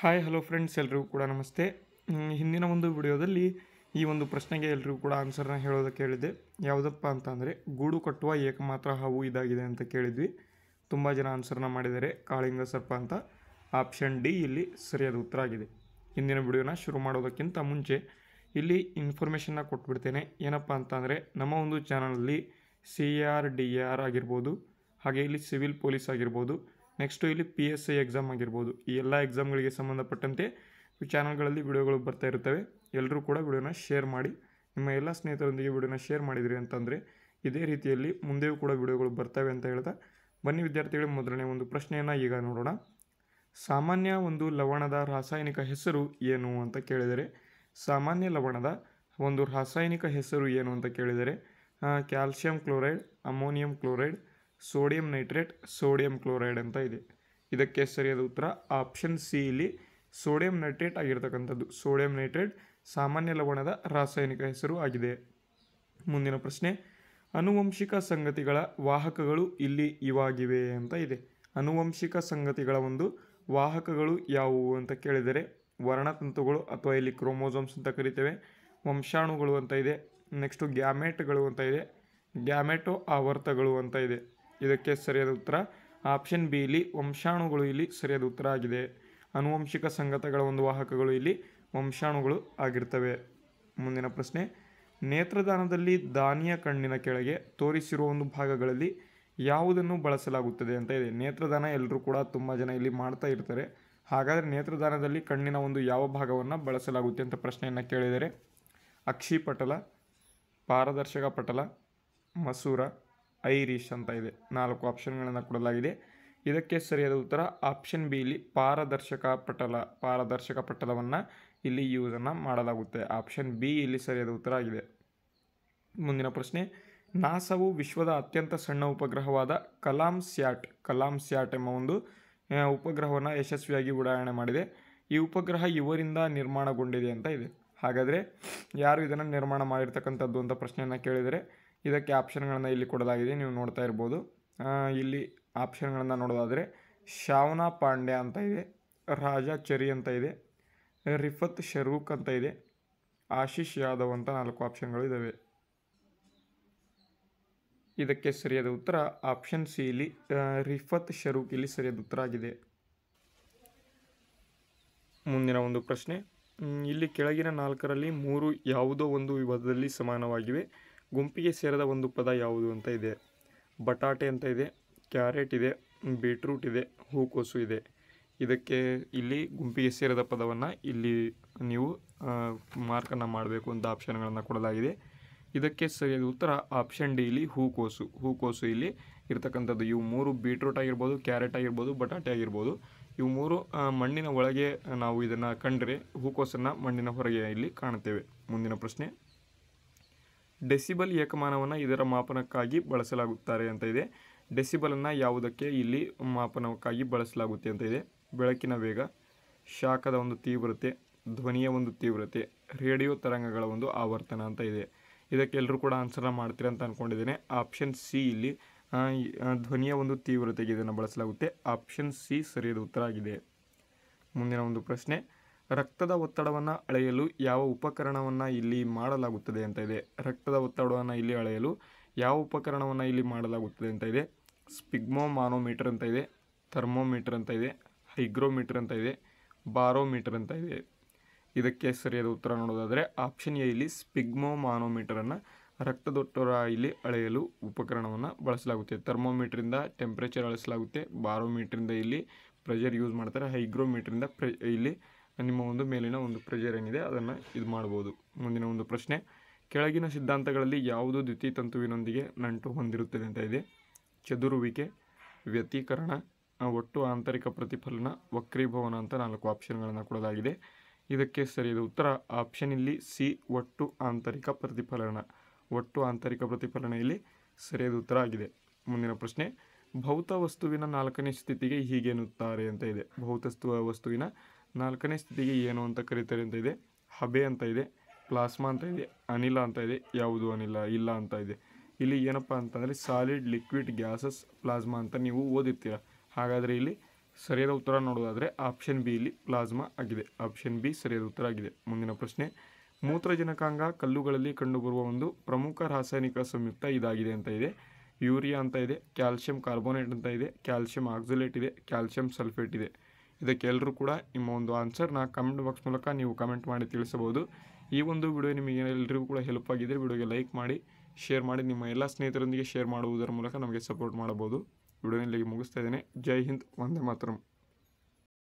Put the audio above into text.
hi hello friends ಎಲ್ರಿಗೂ ಕೂಡ ನಮಸ್ತೆ ಹಿಂದಿನ ಒಂದು ವಿಡಿಯೋದಲ್ಲಿ ಈ ಒಂದು ಪ್ರಶ್ನೆಗೆ ಎಲ್ರಿಗೂ ಕೂಡ ಆನ್ಸರ್ನ ಹೇಳೋದಕ್ಕೆ ಹೇಳಿದ್ದೆ ಯಾವುದಪ್ಪ ಅಂತ ಅಂದರೆ ಗೂಡು ಕಟ್ಟುವ ಏಕಮಾತ್ರ ಹಾವು ಇದಾಗಿದೆ ಅಂತ ಕೇಳಿದ್ವಿ ತುಂಬ ಜನ ಆನ್ಸರ್ನ ಮಾಡಿದ್ದಾರೆ ಕಾಳಿಂಗ ಸರ್ಪ ಅಂತ ಆಪ್ಷನ್ ಡಿ ಇಲ್ಲಿ ಸರಿಯಾದ ಉತ್ತರ ಆಗಿದೆ ಹಿಂದಿನ ವಿಡಿಯೋನ ಶುರು ಮಾಡೋದಕ್ಕಿಂತ ಮುಂಚೆ ಇಲ್ಲಿ ಇನ್ಫಾರ್ಮೇಷನ್ನ ಕೊಟ್ಬಿಡ್ತೇನೆ ಏನಪ್ಪ ಅಂತ ಅಂದರೆ ನಮ್ಮ ಒಂದು ಚಾನಲಲ್ಲಿ ಸಿ ಆರ್ ಡಿ ಆರ್ ಆಗಿರ್ಬೋದು ಹಾಗೆ ಇಲ್ಲಿ ಸಿವಿಲ್ ಪೊಲೀಸ್ ಆಗಿರ್ಬೋದು ನೆಕ್ಸ್ಟು ಇಲ್ಲಿ ಪಿ ಎಸ್ ಐ ಎಕ್ಸಾಮ್ ಆಗಿರ್ಬೋದು ಈ ಎಲ್ಲ ಎಕ್ಸಾಮ್ಗಳಿಗೆ ಸಂಬಂಧಪಟ್ಟಂತೆ ಚಾನಲ್ಗಳಲ್ಲಿ ವಿಡಿಯೋಗಳು ಬರ್ತಾ ಇರ್ತವೆ ಎಲ್ಲರೂ ಕೂಡ ವಿಡಿಯೋನ ಶೇರ್ ಮಾಡಿ ನಿಮ್ಮ ಎಲ್ಲ ಸ್ನೇಹಿತರೊಂದಿಗೆ ವಿಡಿಯೋನ ಶೇರ್ ಮಾಡಿದಿರಿ ಅಂತಂದರೆ ಇದೇ ರೀತಿಯಲ್ಲಿ ಮುಂದೆಯೂ ಕೂಡ ವಿಡಿಯೋಗಳು ಬರ್ತವೆ ಅಂತ ಹೇಳ್ತಾ ಬನ್ನಿ ವಿದ್ಯಾರ್ಥಿಗಳು ಮೊದಲನೇ ಒಂದು ಪ್ರಶ್ನೆಯನ್ನು ಈಗ ನೋಡೋಣ ಸಾಮಾನ್ಯ ಒಂದು ಲವಣದ ರಾಸಾಯನಿಕ ಹೆಸರು ಏನು ಅಂತ ಕೇಳಿದರೆ ಸಾಮಾನ್ಯ ಲವಣದ ಒಂದು ರಾಸಾಯನಿಕ ಹೆಸರು ಏನು ಅಂತ ಕೇಳಿದರೆ calcium chloride ammonium chloride sodium nitrate sodium chloride ಅಂತ ಇದೆ ಇದಕ್ಕೆ ಸರಿಯಾದ ಉತ್ತರ ಆಪ್ಷನ್ ಸಿ ಇಲ್ಲಿ ಸೋಡಿಯಂ ನೈಟ್ರೇಟ್ ಆಗಿರ್ತಕ್ಕಂಥದ್ದು ಸೋಡಿಯಂ ನೈಟ್ರೇಟ್ ಸಾಮಾನ್ಯ ಲವಣದ ರಾಸಾಯನಿಕ ಹೆಸರು ಆಗಿದೆ ಮುಂದಿನ ಪ್ರಶ್ನೆ ಅನುವಂಶಿಕ ಸಂಗತಿಗಳ ವಾಹಕಗಳು ಇಲ್ಲಿ ಇವಾಗಿವೆ ಅಂತ ಇದೆ ಅನುವಂಶಿಕ ಸಂಗತಿಗಳ ಒಂದು ವಾಹಕಗಳು ಯಾವುವು ಅಂತ ಕೇಳಿದರೆ ವರ್ಣತಂತುಗಳು ಅಥವಾ ಇಲ್ಲಿ ಕ್ರೋಮೋಸೋಮ್ಸ್ ಅಂತ ಕರಿತೇವೆ ವಂಶಾಣುಗಳು ಅಂತ ಇದೆ ನೆಕ್ಸ್ಟು ಗ್ಯಾಮೆಟ್ಗಳು ಅಂತ ಇದೆ ಗ್ಯಾಮೆಟೊ ಆವರ್ತಗಳು ಅಂತ ಇದೆ ಇದಕ್ಕೆ ಸರಿಯಾದ ಉತ್ತರ ಆಪ್ಷನ್ ಬಿ ಇಲ್ಲಿ ವಂಶಾಣುಗಳು ಇಲ್ಲಿ ಸರಿಯಾದ ಉತ್ತರ ಆಗಿದೆ ಆನುವಂಶಿಕ ಸಂಗತಗಳ ಒಂದು ವಾಹಕಗಳು ಇಲ್ಲಿ ವಂಶಾಣುಗಳು ಆಗಿರ್ತವೆ ಮುಂದಿನ ಪ್ರಶ್ನೆ ನೇತ್ರದಾನದಲ್ಲಿ ದಾನಿಯ ಕಣ್ಣಿನ ಕೆಳಗೆ ತೋರಿಸಿರುವ ಒಂದು ಭಾಗಗಳಲ್ಲಿ ಯಾವುದನ್ನು ಬಳಸಲಾಗುತ್ತದೆ ಅಂತ ಇದೆ ನೇತ್ರದಾನ ಎಲ್ಲರೂ ಕೂಡ ತುಂಬ ಜನ ಇಲ್ಲಿ ಮಾಡ್ತಾ ಇರ್ತಾರೆ ಹಾಗಾದರೆ ನೇತ್ರದಾನದಲ್ಲಿ ಕಣ್ಣಿನ ಒಂದು ಯಾವ ಭಾಗವನ್ನು ಬಳಸಲಾಗುತ್ತೆ ಅಂತ ಪ್ರಶ್ನೆಯನ್ನು ಕೇಳಿದರೆ ಅಕ್ಷಿಪಟಲ ಪಾರದರ್ಶಕ ಪಟಲ ಮಸೂರ ಐರಿಶ್ ಅಂತ ಇದೆ ನಾಲ್ಕು ಆಪ್ಷನ್ಗಳನ್ನು ಕೊಡಲಾಗಿದೆ ಇದಕ್ಕೆ ಸರಿಯಾದ ಉತ್ತರ ಆಪ್ಷನ್ ಬಿ ಇಲ್ಲಿ ಪಾರದರ್ಶಕ ಪಟಲ ಪಾರದರ್ಶಕ ಪಟಲವನ್ನು ಇಲ್ಲಿ ಯೂಸನ್ನು ಮಾಡಲಾಗುತ್ತೆ ಆಪ್ಷನ್ ಬಿ ಇಲ್ಲಿ ಸರಿಯಾದ ಉತ್ತರ ಆಗಿದೆ ಮುಂದಿನ ಪ್ರಶ್ನೆ ನಾಸವು ವಿಶ್ವದ ಅತ್ಯಂತ ಸಣ್ಣ ಉಪಗ್ರಹವಾದ ಕಲಾಂ ಸ್ಯಾಟ್ ಕಲಾಂ ಸ್ಯಾಟ್ ಎಂಬ ಒಂದು ಉಪಗ್ರಹವನ್ನು ಯಶಸ್ವಿಯಾಗಿ ಉಡಾವಣೆ ಮಾಡಿದೆ ಈ ಉಪಗ್ರಹ ಇವರಿಂದ ನಿರ್ಮಾಣಗೊಂಡಿದೆ ಅಂತ ಇದೆ ಹಾಗಾದರೆ ಯಾರು ಇದನ್ನು ನಿರ್ಮಾಣ ಮಾಡಿರ್ತಕ್ಕಂಥದ್ದು ಅಂತ ಪ್ರಶ್ನೆಯನ್ನು ಕೇಳಿದರೆ ಇದಕ್ಕೆ ಆಪ್ಷನ್ಗಳನ್ನು ಇಲ್ಲಿ ಕೊಡಲಾಗಿದೆ ನೀವು ನೋಡ್ತಾ ಇರ್ಬೋದು ಇಲ್ಲಿ ಆಪ್ಷನ್ಗಳನ್ನು ನೋಡೋದಾದರೆ ಶಾವನ ಪಾಂಡ್ಯ ಅಂತ ಇದೆ ರಾಜಾ ಚರಿ ಅಂತ ಇದೆ ರಿಫತ್ ಶರೂಕ್ ಅಂತ ಇದೆ ಆಶೀಶ್ ಯಾದವ್ ಅಂತ ನಾಲ್ಕು ಆಪ್ಷನ್ಗಳು ಇದ್ದಾವೆ ಇದಕ್ಕೆ ಸರಿಯಾದ ಉತ್ತರ ಆಪ್ಷನ್ ಸಿ ಇಲ್ಲಿ ರಿಫತ್ ಶರೂಕ್ ಇಲ್ಲಿ ಸರಿಯಾದ ಉತ್ತರ ಆಗಿದೆ ಮುಂದಿನ ಒಂದು ಪ್ರಶ್ನೆ ಇಲ್ಲಿ ಕೆಳಗಿನ ನಾಲ್ಕರಲ್ಲಿ ಮೂರು ಯಾವುದೋ ಒಂದು ವಿವಾದದಲ್ಲಿ ಸಮಾನವಾಗಿವೆ ಗುಂಪಿಗೆ ಸೇರಿದ ಒಂದು ಪದ ಯಾವುದು ಅಂತ ಇದೆ ಬಟಾಟೆ ಅಂತ ಇದೆ ಕ್ಯಾರೆಟ್ ಇದೆ ಬೀಟ್ರೂಟ್ ಇದೆ ಹೂಕೋಸು ಇದೆ ಇದಕ್ಕೆ ಇಲ್ಲಿ ಗುಂಪಿಗೆ ಸೇರಿದ ಪದವನ್ನು ಇಲ್ಲಿ ನೀವು ಮಾರ್ಕನ್ನು ಮಾಡಬೇಕು ಅಂತ ಆಪ್ಷನ್ಗಳನ್ನು ಕೊಡಲಾಗಿದೆ ಇದಕ್ಕೆ ಸರಿಯಾದ ಉತ್ತರ ಆಪ್ಷನ್ ಡಿ ಇಲ್ಲಿ ಹೂಕೋಸು ಹೂಕೋಸು ಇಲ್ಲಿ ಇರ್ತಕ್ಕಂಥದ್ದು ಇವು ಮೂರು ಬೀಟ್ರೂಟ್ ಆಗಿರ್ಬೋದು ಕ್ಯಾರೆಟ್ ಆಗಿರ್ಬೋದು ಬಟಾಟೆ ಆಗಿರ್ಬೋದು ಇವು ಮೂರು ಮಣ್ಣಿನ ಒಳಗೆ ನಾವು ಇದನ್ನು ಕಂಡ್ರೆ ಹೂಕೋಸನ್ನು ಮಣ್ಣಿನ ಹೊರಗೆ ಇಲ್ಲಿ ಕಾಣುತ್ತೇವೆ ಮುಂದಿನ ಪ್ರಶ್ನೆ ಡೆಸಿಬಲ್ ಏಕಮಾನವನ್ನು ಇದರ ಮಾಪನಕ್ಕಾಗಿ ಬಳಸಲಾಗುತ್ತಾರೆ ಅಂತ ಇದೆ ಡೆಸಿಬಲನ್ನು ಯಾವುದಕ್ಕೆ ಇಲ್ಲಿ ಮಾಪನಕ್ಕಾಗಿ ಬಳಸಲಾಗುತ್ತೆ ಅಂತ ಇದೆ ಬೆಳಕಿನ ವೇಗ ಶಾಖದ ಒಂದು ತೀವ್ರತೆ ಧ್ವನಿಯ ಒಂದು ತೀವ್ರತೆ ರೇಡಿಯೋ ತರಂಗಗಳ ಒಂದು ಆವರ್ತನ ಅಂತ ಇದೆ ಇದಕ್ಕೆ ಎಲ್ಲರೂ ಕೂಡ ಆನ್ಸರ್ನ ಮಾಡ್ತೀರ ಅಂತ ಅಂದ್ಕೊಂಡಿದ್ದೇನೆ ಆಪ್ಷನ್ ಸಿ ಇಲ್ಲಿ ಧ್ವನಿಯ ಒಂದು ತೀವ್ರತೆಗೆ ಇದನ್ನು ಬಳಸಲಾಗುತ್ತೆ ಆಪ್ಷನ್ ಸಿ ಸರಿಯಾದ ಉತ್ತರ ಆಗಿದೆ ಮುಂದಿನ ಒಂದು ಪ್ರಶ್ನೆ ರಕ್ತದ ಒತ್ತಡವನ್ನು ಅಳೆಯಲು ಯಾವ ಉಪಕರಣವನ್ನು ಇಲ್ಲಿ ಮಾಡಲಾಗುತ್ತದೆ ಅಂತ ಇದೆ ರಕ್ತದ ಒತ್ತಡವನ್ನು ಇಲ್ಲಿ ಅಳೆಯಲು ಯಾವ ಉಪಕರಣವನ್ನು ಇಲ್ಲಿ ಮಾಡಲಾಗುತ್ತದೆ ಅಂತ ಇದೆ ಸ್ಪಿಗ್ಮೋ ಮಾನೋಮೀಟರ್ ಅಂತ ಇದೆ ಥರ್ಮೋಮೀಟರ್ ಅಂತ ಇದೆ ಹೈಗ್ರೋಮೀಟರ್ ಅಂತ ಇದೆ ಬಾರೋಮೀಟರ್ ಅಂತ ಇದೆ ಇದಕ್ಕೆ ಸರಿಯಾದ ಉತ್ತರ ನೋಡೋದಾದರೆ ಆಪ್ಷನ್ ಎ ಇಲ್ಲಿ ಸ್ಪಿಗ್ಮೋ ಮಾನೋಮೀಟರನ್ನು ರಕ್ತದೊಟ್ಟರ ಇಲ್ಲಿ ಅಳೆಯಲು ಉಪಕರಣವನ್ನು ಬಳಸಲಾಗುತ್ತೆ ಥರ್ಮೋಮೀಟ್ರಿಂದ ಟೆಂಪ್ರೇಚರ್ ಅಳಿಸಲಾಗುತ್ತೆ ಬಾರೋಮೀಟ್ರಿಂದ ಇಲ್ಲಿ ಪ್ರೆಷರ್ ಯೂಸ್ ಮಾಡ್ತಾರೆ ಹೈಗ್ರೋಮೀಟ್ರಿಂದ ಪ್ರೆ ಇಲ್ಲಿ ನಿಮ್ಮ ಒಂದು ಮೇಲಿನ ಒಂದು ಪ್ರೆಜರ್ ಏನಿದೆ ಅದನ್ನು ಇದು ಮಾಡ್ಬೋದು ಮುಂದಿನ ಒಂದು ಪ್ರಶ್ನೆ ಕೆಳಗಿನ ಸಿದ್ಧಾಂತಗಳಲ್ಲಿ ಯಾವುದು ತಂತುವಿನೊಂದಿಗೆ ನಂಟು ಹೊಂದಿರುತ್ತದೆ ಅಂತ ಇದೆ ಚದುರುವಿಕೆ ವ್ಯತೀಕರಣ ಒಟ್ಟು ಆಂತರಿಕ ಪ್ರತಿಫಲನ ವಕ್ರೀಭವನ ಅಂತ ನಾಲ್ಕು ಆಪ್ಷನ್ಗಳನ್ನು ಕೊಡಲಾಗಿದೆ ಇದಕ್ಕೆ ಸರಿಯಾದ ಉತ್ತರ ಆಪ್ಷನ್ ಇಲ್ಲಿ ಸಿ ಒಟ್ಟು ಆಂತರಿಕ ಪ್ರತಿಫಲನ ಒಟ್ಟು ಆಂತರಿಕ ಪ್ರತಿಫಲನ ಇಲ್ಲಿ ಸರಿಯಾದ ಉತ್ತರ ಆಗಿದೆ ಮುಂದಿನ ಪ್ರಶ್ನೆ ಭೌತ ವಸ್ತುವಿನ ನಾಲ್ಕನೇ ಸ್ಥಿತಿಗೆ ಹೀಗೆನ್ನುತ್ತಾರೆ ಅಂತ ಇದೆ ಭೌತ ವಸ್ತುವಿನ ನಾಲ್ಕನೇ ಸ್ಥಿತಿಗೆ ಏನು ಅಂತ ಕರೀತಾರೆ ಅಂತ ಇದೆ ಹಬೆ ಅಂತ ಇದೆ ಪ್ಲಾಸ್ಮಾ ಅಂತ ಇದೆ ಅನಿಲ ಅಂತ ಇದೆ ಯಾವುದು ಅನಿಲ ಇಲ್ಲ ಅಂತ ಇದೆ ಇಲ್ಲಿ ಏನಪ್ಪ ಅಂತಂದರೆ ಸಾಲಿಡ್ ಲಿಕ್ವಿಡ್ ಗ್ಯಾಸಸ್ ಪ್ಲಾಸ್ಮಾ ಅಂತ ನೀವು ಓದಿರ್ತೀರ ಹಾಗಾದರೆ ಇಲ್ಲಿ ಸರಿಯಾದ ಉತ್ತರ ನೋಡೋದಾದರೆ ಆಪ್ಷನ್ ಬಿ ಇಲ್ಲಿ ಪ್ಲಾಸ್ಮಾ ಆಗಿದೆ ಆಪ್ಷನ್ ಬಿ ಸರಿಯಾದ ಉತ್ತರ ಆಗಿದೆ ಮುಂದಿನ ಪ್ರಶ್ನೆ ಮೂತ್ರಜನಕಾಂಗ ಕಲ್ಲುಗಳಲ್ಲಿ ಕಂಡುಬರುವ ಒಂದು ಪ್ರಮುಖ ರಾಸಾಯನಿಕ ಸಂಯುಕ್ತ ಇದಾಗಿದೆ ಅಂತ ಇದೆ ಯೂರಿಯಾ ಅಂತ ಇದೆ ಕ್ಯಾಲ್ಸಿಯಂ ಕಾರ್ಬೋನೇಟ್ ಅಂತ ಇದೆ ಕ್ಯಾಲ್ಸಿಯಂ ಆಕ್ಸಲೇಟ್ ಇದೆ ಕ್ಯಾಲ್ಶಿಯಂ ಸಲ್ಫೇಟ್ ಇದೆ ಇದಕ್ಕೆ ಎಲ್ಲರೂ ಕೂಡ ನಿಮ್ಮ ಒಂದು ಆನ್ಸರ್ನ ಕಮೆಂಟ್ ಬಾಕ್ಸ್ ಮೂಲಕ ನೀವು ಕಮೆಂಟ್ ಮಾಡಿ ತಿಳಿಸಬಹುದು ಈ ಒಂದು ವಿಡಿಯೋ ನಿಮಗೆ ಎಲ್ಲರಿಗೂ ಕೂಡ ಹೆಲ್ಪ್ ಆಗಿದ್ದರೆ ವಿಡಿಯೋಗೆ ಲೈಕ್ ಮಾಡಿ ಶೇರ್ ಮಾಡಿ ನಿಮ್ಮ ಎಲ್ಲ ಸ್ನೇಹಿತರೊಂದಿಗೆ ಶೇರ್ ಮಾಡುವುದರ ಮೂಲಕ ನಮಗೆ ಸಪೋರ್ಟ್ ಮಾಡಬಹುದು ವಿಡಿಯೋ ಇಲ್ಲಿಗೆ ಮುಗಿಸ್ತಾ ಇದ್ದೇನೆ ಜೈ ಹಿಂದ್ ವಂದೇ ಮಾತರಂ